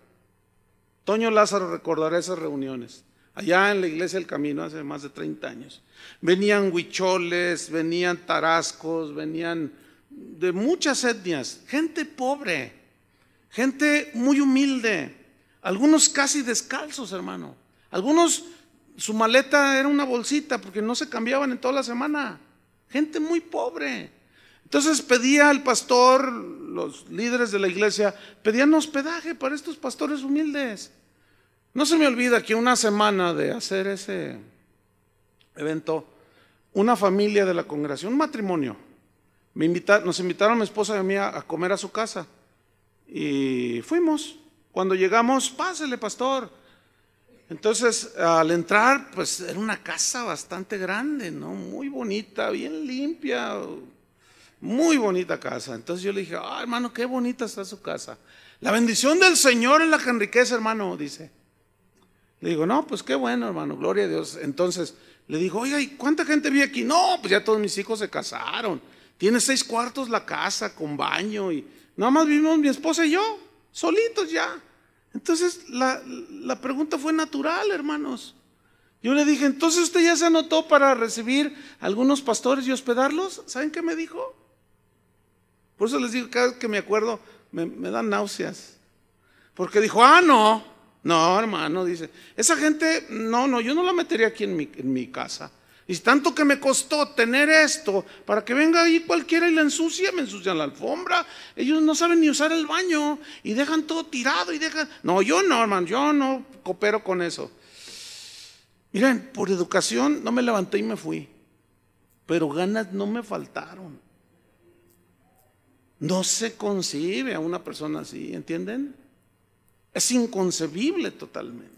Toño Lázaro recordará esas reuniones allá en la iglesia del camino hace más de 30 años. Venían huicholes, venían tarascos, venían de muchas etnias, gente pobre, gente muy humilde, algunos casi descalzos, hermano. Algunos, su maleta era una bolsita porque no se cambiaban en toda la semana. Gente muy pobre. Entonces pedía al pastor, los líderes de la iglesia, pedían hospedaje para estos pastores humildes. No se me olvida que una semana de hacer ese evento, una familia de la congregación, un matrimonio, nos invitaron a mi esposa y a mí a, comer a su casa. Y fuimos. Cuando llegamos, pásele, pastor. Entonces, al entrar, pues era una casa bastante grande, ¿no? Muy bonita, bien limpia, muy bonita casa. Entonces yo le dije, ah, hermano, qué bonita está su casa. La bendición del Señor es la que enriquece, hermano, dice. Le digo, no, pues qué bueno, hermano, gloria a Dios. Entonces le digo, oiga, ¿y cuánta gente vive aquí? No, pues ya todos mis hijos se casaron. Tiene seis cuartos la casa con baño y nada más vivimos mi esposa y yo, solitos ya. Entonces la, pregunta fue natural, hermanos. Yo le dije, entonces usted ya se anotó para recibir algunos pastores y hospedarlos. ¿Saben qué me dijo? Por eso les digo, cada vez que me acuerdo, me, me dan náuseas. Porque dijo, ah, no, no, hermano, dice, esa gente, no, no, yo no la metería aquí en mi, casa. Y tanto que me costó tener esto, para que venga ahí cualquiera y la ensucie, me ensucian la alfombra. Ellos no saben ni usar el baño y dejan todo tirado y dejan... No, yo no, hermano, yo no coopero con eso. Miren, por educación no me levanté y me fui, pero ganas no me faltaron. No se concibe a una persona así, ¿entienden? Es inconcebible totalmente.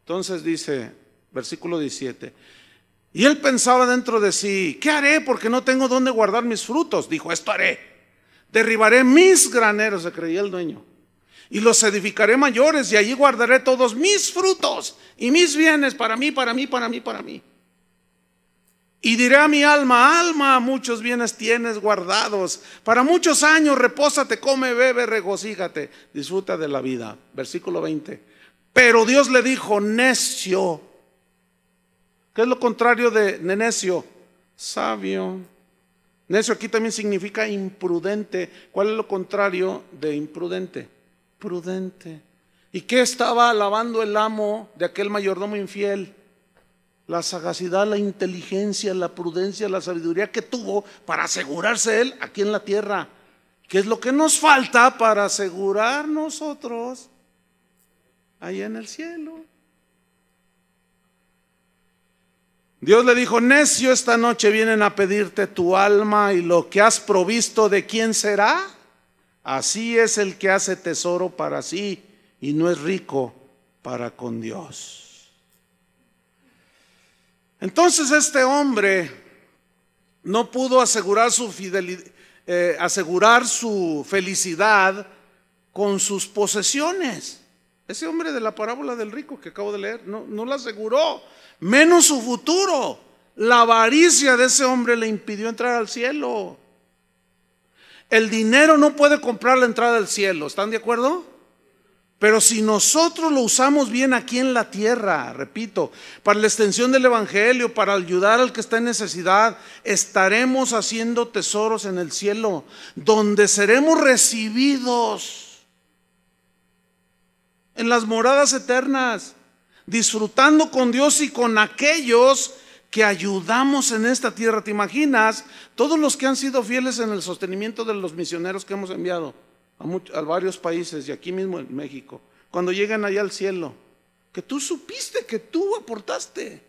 Entonces dice, versículo 17, y él pensaba dentro de sí, ¿qué haré? Porque no tengo dónde guardar mis frutos. Dijo, esto haré. Derribaré mis graneros, se creía el dueño, y los edificaré mayores, y allí guardaré todos mis frutos y mis bienes para mí, para mí, para mí, para mí. Y a mi alma, alma, muchos bienes tienes guardados. Para muchos años repósate, come, bebe, regocíjate, disfruta de la vida. Versículo 20. Pero Dios le dijo, necio. ¿Qué es lo contrario de, necio? Sabio. Necio aquí también significa imprudente. ¿Cuál es lo contrario de imprudente? Prudente. ¿Y qué estaba alabando el amo de aquel mayordomo infiel? la sagacidad, la inteligencia, la prudencia, la sabiduría que tuvo para asegurarse él aquí en la tierra. Que es lo que nos falta para asegurar nosotros ahí en el cielo? Dios le dijo, necio, esta noche vienen a pedirte tu alma y lo que has provisto de quién será. Así es el que hace tesoro para sí y no es rico para con Dios. Entonces este hombre no pudo asegurar su, fidelidad, eh, asegurar su felicidad con sus posesiones. Ese hombre de la parábola del rico que acabo de leer no, no la aseguró, menos su futuro. La avaricia de ese hombre le impidió entrar al cielo. El dinero no puede comprar la entrada al cielo, ¿están de acuerdo? Pero si nosotros lo usamos bien aquí en la tierra, repito, para la extensión del Evangelio, para ayudar al que está en necesidad, estaremos haciendo tesoros en el cielo, donde seremos recibidos en las moradas eternas, disfrutando con Dios y con aquellos que ayudamos en esta tierra. ¿Te imaginas? Todos los que han sido fieles en el sostenimiento de los misioneros que hemos enviado a, varios países y aquí mismo en México, cuando llegan allá al cielo, que tú supiste, que tú aportaste.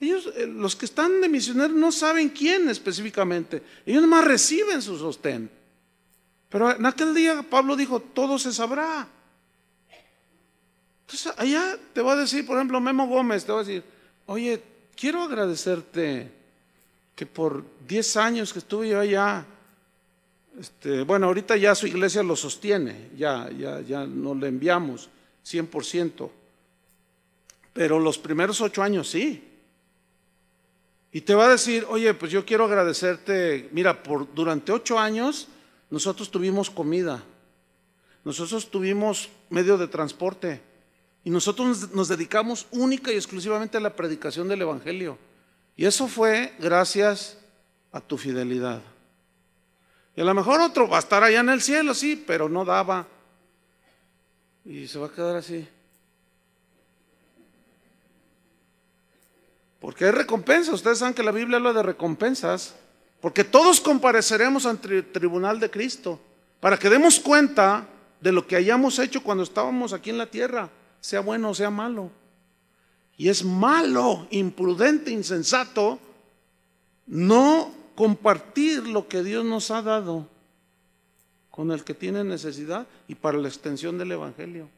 Ellos, eh, los que están de misioneros, no saben quién específicamente. Ellos más reciben su sostén. Pero en aquel día Pablo dijo, todo se sabrá. Entonces allá te va a decir, por ejemplo, Memo Gómez, te va a decir, oye, quiero agradecerte que por 10 años que estuve yo allá, este, bueno, ahorita ya su iglesia lo sostiene, ya, ya, ya no le enviamos 100%, pero los primeros ocho años sí. Y te va a decir, oye, pues yo quiero agradecerte, mira, por, durante ocho años nosotros tuvimos comida, nosotros tuvimos medio de transporte y nosotros nos dedicamos única y exclusivamente a la predicación del Evangelio. Y eso fue gracias a tu fidelidad. Y a lo mejor otro va a estar allá en el cielo, sí, pero no daba. Y se va a quedar así. Porque hay recompensa Ustedes saben que la Biblia habla de recompensas. Porque todos compareceremos ante el tribunal de Cristo. Para que demos cuenta de lo que hayamos hecho cuando estábamos aquí en la tierra. Sea bueno o sea malo. Y es malo, imprudente, insensato. No compartir lo que Dios nos ha dado con el que tiene necesidad y para la extensión del Evangelio.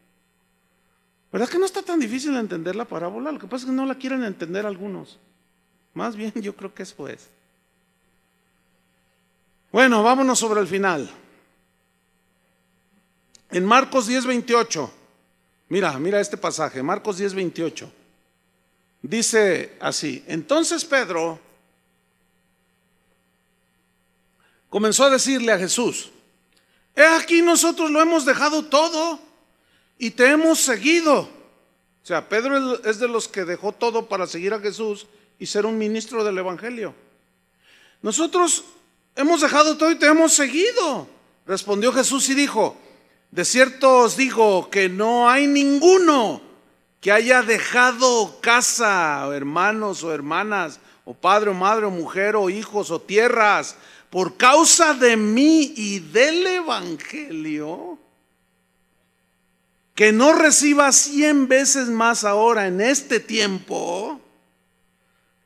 ¿Verdad que no está tan difícil entender la parábola? Lo que pasa es que no la quieren entender algunos. Más bien yo creo que eso es. Bueno, vámonos sobre el final. En Marcos 10, 28. Mira, mira este pasaje, Marcos 10:28 Dice así, entonces Pedro comenzó a decirle a Jesús, he aquí nosotros lo hemos dejado todo y te hemos seguido. O sea, Pedro es de los que dejó todo para seguir a Jesús y ser un ministro del Evangelio. Nosotros hemos dejado todo y te hemos seguido. Respondió Jesús y dijo, de cierto os digo que no hay ninguno que haya dejado casa, o hermanos o hermanas, o padre o madre o mujer o hijos o tierras por causa de mí y del Evangelio, que no reciba cien veces más ahora en este tiempo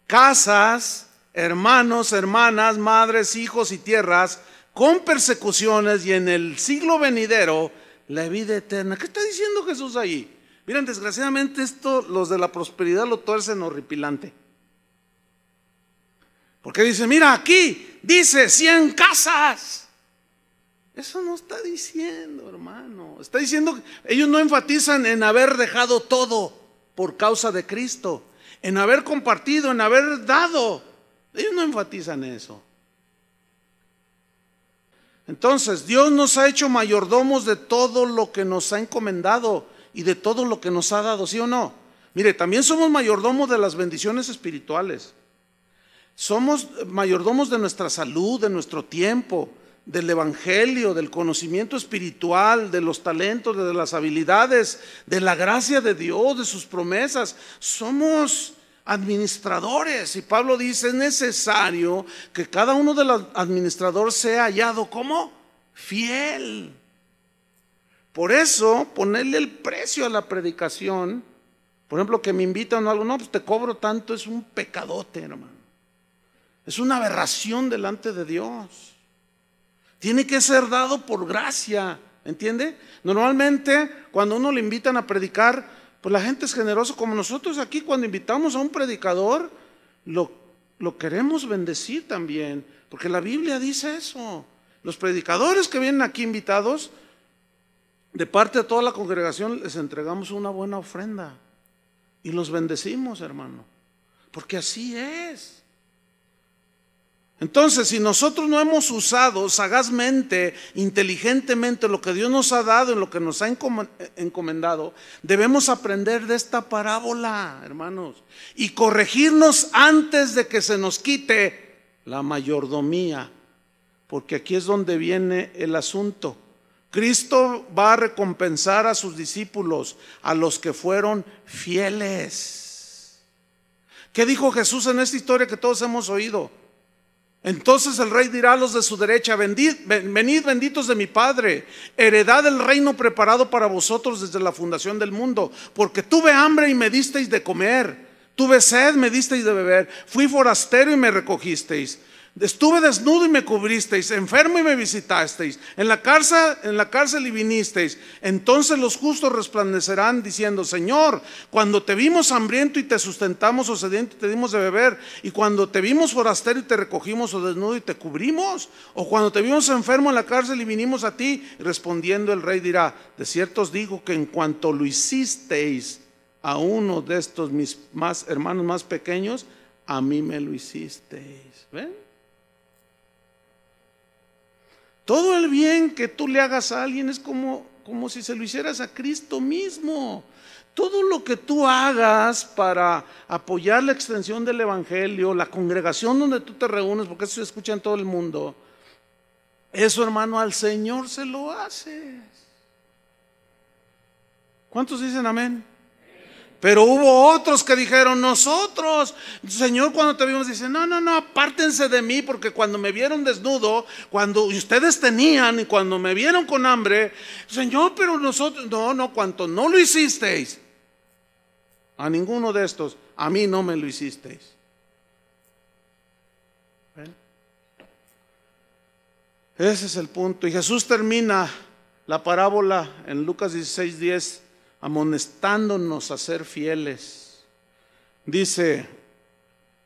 casas, hermanos, hermanas, madres, hijos y tierras, con persecuciones y en el siglo venidero la vida eterna. ¿Qué está diciendo Jesús ahí? Miren, desgraciadamente esto los de la prosperidad lo tuercen horripilante. Porque dice, mira, aquí dice 100 casas. Eso no está diciendo, hermano. Está diciendo, que ellos no enfatizan en haber dejado todo por causa de Cristo, en haber compartido, en haber dado. Ellos no enfatizan eso. Entonces, Dios nos ha hecho mayordomos de todo lo que nos ha encomendado y de todo lo que nos ha dado, ¿sí o no? Mire, también somos mayordomos de las bendiciones espirituales. Somos mayordomos de nuestra salud, de nuestro tiempo, del Evangelio, del conocimiento espiritual, de los talentos, de las habilidades, de la gracia de Dios, de sus promesas. Somos administradores. Y Pablo dice, es necesario que cada uno de los administradores sea hallado como fiel. Por eso, ponerle el precio a la predicación, por ejemplo, que me invitan o algo, no, pues te cobro tanto, es un pecadote, hermano. Es una aberración delante de Dios. Tiene que ser dado por gracia, ¿entiende? Normalmente cuando uno le invitan a predicar, pues la gente es generosa, como nosotros aquí cuando invitamos a un predicador, lo, lo queremos bendecir también, porque la Biblia dice eso. Los predicadores que vienen aquí invitados, de parte de toda la congregación les entregamos una buena ofrenda y los bendecimos, hermano, porque así es. Entonces, si nosotros no hemos usado sagazmente, inteligentemente lo que Dios nos ha dado, y lo que nos ha encomendado, debemos aprender de esta parábola, hermanos, y corregirnos antes de que se nos quite la mayordomía, porque aquí es donde viene el asunto. Cristo va a recompensar a sus discípulos, a los que fueron fieles. ¿Qué dijo Jesús en esta historia que todos hemos oído? Entonces el rey dirá a los de su derecha, venid, benditos de mi Padre, heredad el reino preparado para vosotros desde la fundación del mundo, porque tuve hambre y me disteis de comer, tuve sed, me disteis de beber, fui forastero y me recogisteis Estuve desnudo y me cubristeis, enfermo y me visitasteis, en la cárcel, en la cárcel y vinisteis. Entonces los justos resplandecerán diciendo, Señor, cuando te vimos hambriento y te sustentamos o sediento y te dimos de beber, y cuando te vimos forastero y te recogimos o desnudo y te cubrimos, o cuando te vimos enfermo en la cárcel y vinimos a ti, respondiendo el rey dirá, de cierto os digo que en cuanto lo hicisteis a uno de estos mis más hermanos más pequeños, a mí me lo hicisteis. ¿Ven? Todo el bien que tú le hagas a alguien es como, como si se lo hicieras a Cristo mismo. Todo lo que tú hagas para apoyar la extensión del Evangelio, la congregación donde tú te reúnes, porque eso se escucha en todo el mundo, eso hermano al Señor se lo haces. ¿Cuántos dicen amén? Pero hubo otros que dijeron, nosotros, Señor, cuando te vimos, dice, no, no, no, apártense de mí, porque cuando me vieron desnudo, cuando ustedes tenían, y cuando me vieron con hambre, Señor, pero nosotros, no, no, cuanto no lo hicisteis, a ninguno de estos, a mí no me lo hicisteis. Ese es el punto. Y Jesús termina la parábola en Lucas 16, 10 amonestándonos a ser fieles. Dice,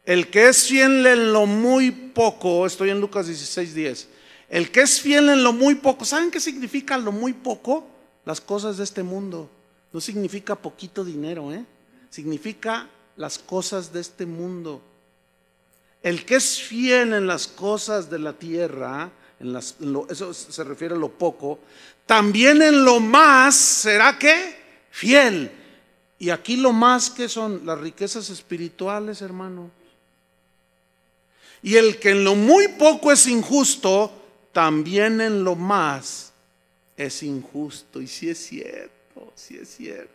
el que es fiel en lo muy poco, estoy en Lucas 16, 10, el que es fiel en lo muy poco, ¿saben qué significa lo muy poco? Las cosas de este mundo. No significa poquito dinero, ¿eh? Significa las cosas de este mundo. El que es fiel en las cosas de la tierra, en las, eso se refiere a lo poco, también en lo más será que fiel. Y aquí lo más que son las riquezas espirituales, hermanos Y el que en lo muy poco es injusto, también en lo más es injusto. Y si es cierto, si es cierto.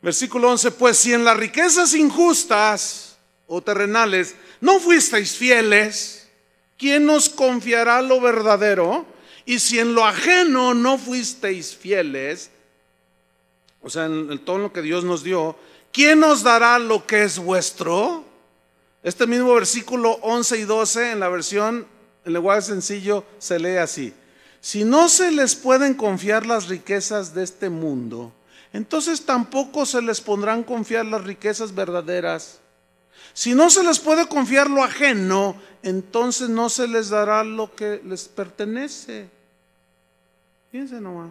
Versículo 11, pues si en las riquezas injustas o terrenales no fuisteis fieles, ¿quién nos confiará lo verdadero? Y si en lo ajeno no fuisteis fieles, o sea, en todo lo que Dios nos dio, ¿quién nos dará lo que es vuestro? Este mismo versículo 11 y 12 en la versión, en lenguaje sencillo, se lee así. Si no se les pueden confiar las riquezas de este mundo, entonces tampoco se les pondrán confiar las riquezas verdaderas. Si no se les puede confiar lo ajeno, entonces no se les dará lo que les pertenece. Fíjense nomás.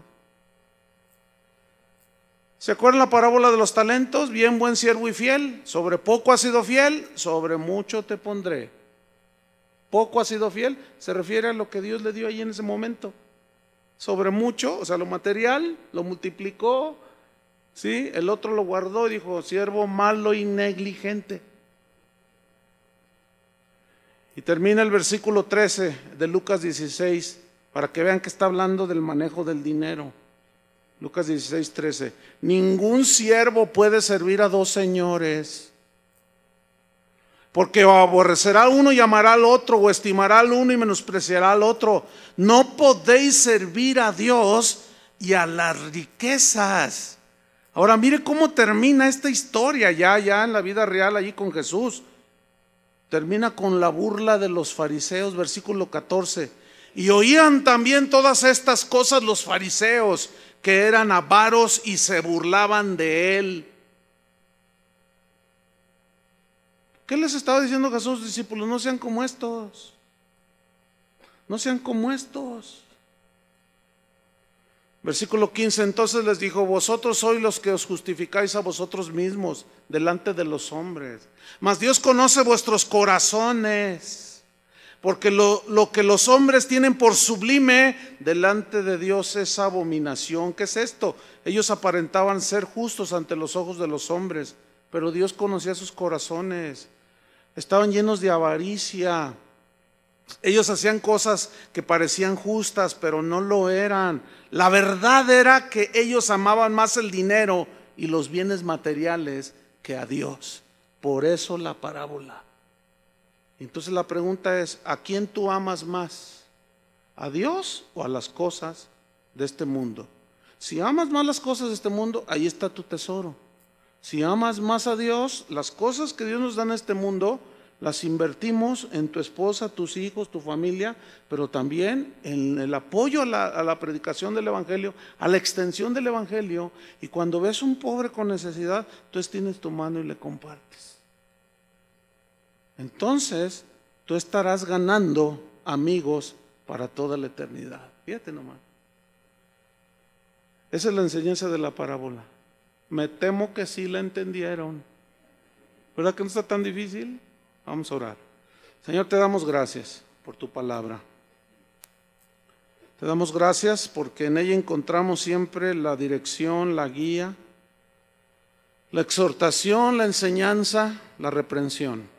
¿Se acuerdan la parábola de los talentos? Bien, buen siervo y fiel. Sobre poco ha sido fiel, sobre mucho te pondré. Poco ha sido fiel, se refiere a lo que Dios le dio ahí en ese momento. Sobre mucho, o sea, lo material, lo multiplicó, ¿sí? El otro lo guardó y dijo, siervo malo y negligente. Y termina el versículo 13 de Lucas 16 para que vean que está hablando del manejo del dinero. Lucas 16, 13. Ningún siervo puede servir a dos señores, porque aborrecerá a uno y amará al otro, o estimará al uno y menospreciará al otro. No podéis servir a Dios y a las riquezas. Ahora mire cómo termina esta historia ya, ya en la vida real allí con Jesús. Termina con la burla de los fariseos, versículo 14 y oían también todas estas cosas los fariseos, que eran avaros y se burlaban de él. ¿Qué les estaba diciendo Jesús a sus discípulos? No sean como estos. No sean como estos. Versículo 15, entonces les dijo, vosotros sois los que os justificáis a vosotros mismos delante de los hombres, mas Dios conoce vuestros corazones porque lo, que los hombres tienen por sublime delante de Dios es abominación. ¿Qué es esto? Ellos aparentaban ser justos ante los ojos de los hombres, pero Dios conocía sus corazones. Estaban llenos de avaricia. Ellos hacían cosas que parecían justas, pero no lo eran. La verdad era que ellos amaban más el dinero y los bienes materiales que a Dios. Por eso la parábola. Entonces la pregunta es, ¿a quién tú amas más? ¿A Dios o a las cosas de este mundo? Si amas más las cosas de este mundo, ahí está tu tesoro. Si amas más a Dios, las cosas que Dios nos da en este mundo, las invertimos en tu esposa, tus hijos, tu familia, pero también en el apoyo a la, predicación del Evangelio, a la extensión del Evangelio. Y cuando ves un pobre con necesidad, tú extiendes tu mano y le compartes. Entonces, tú estarás ganando amigos para toda la eternidad. Fíjate nomás. Esa es la enseñanza de la parábola. Me temo que sí la entendieron. ¿Verdad que no está tan difícil? Vamos a orar. Señor, te damos gracias por tu palabra. Te damos gracias porque en ella encontramos siempre la dirección, la guía, la exhortación, la enseñanza, la reprensión.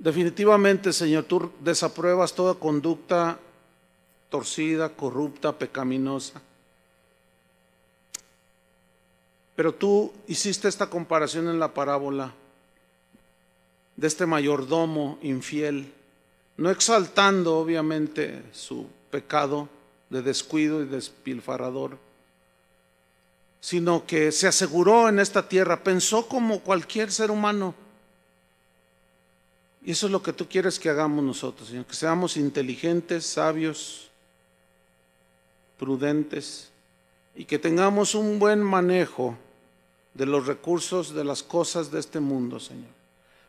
Definitivamente, Señor, tú desapruebas toda conducta torcida, corrupta, pecaminosa. Pero tú hiciste esta comparación en la parábola de este mayordomo infiel, no exaltando obviamente su pecado de descuido y despilfarrador, sino que se aseguró en esta tierra, pensó como cualquier ser humano, y eso es lo que tú quieres que hagamos nosotros, Señor, que seamos inteligentes, sabios, prudentes y que tengamos un buen manejo de los recursos, de las cosas de este mundo, Señor.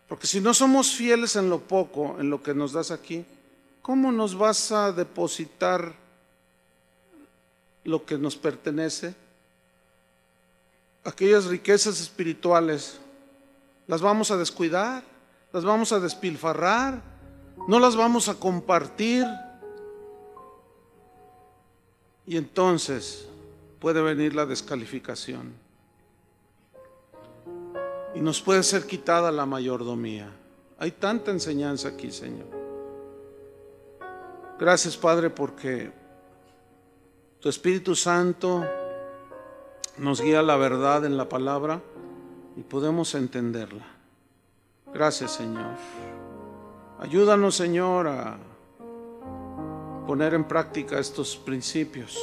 Porque si no somos fieles en lo poco, en lo que nos das aquí, ¿cómo nos vas a depositar lo que nos pertenece? Aquellas riquezas espirituales, las vamos a descuidar las vamos a despilfarrar, no las vamos a compartir. Y entonces puede venir la descalificación. Y nos puede ser quitada la mayordomía. Hay tanta enseñanza aquí, Señor. Gracias, Padre, porque tu Espíritu Santo nos guía la verdad en la palabra y podemos entenderla. Gracias, Señor. Ayúdanos, Señor, a poner en práctica estos principios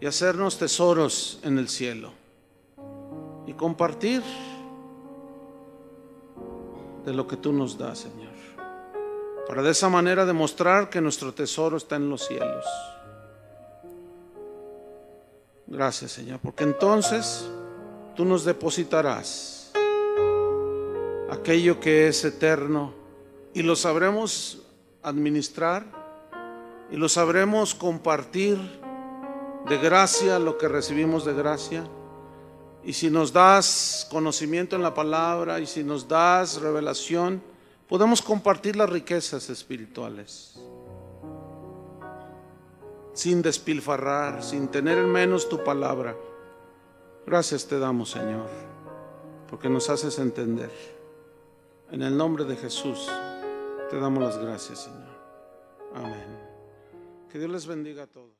y hacernos tesoros en el cielo y compartir de lo que tú nos das, Señor, para de esa manera demostrar que nuestro tesoro está en los cielos. Gracias, Señor, porque entonces tú nos depositarás aquello que es eterno y lo sabremos administrar y lo sabremos compartir de gracia lo que recibimos de gracia. Y si nos das conocimiento en la palabra y si nos das revelación, podemos compartir las riquezas espirituales sin despilfarrar, sin tener en menos tu palabra. Gracias te damos, Señor, porque nos haces entender. En el nombre de Jesús te damos las gracias, Señor. Amén. Que Dios les bendiga a todos.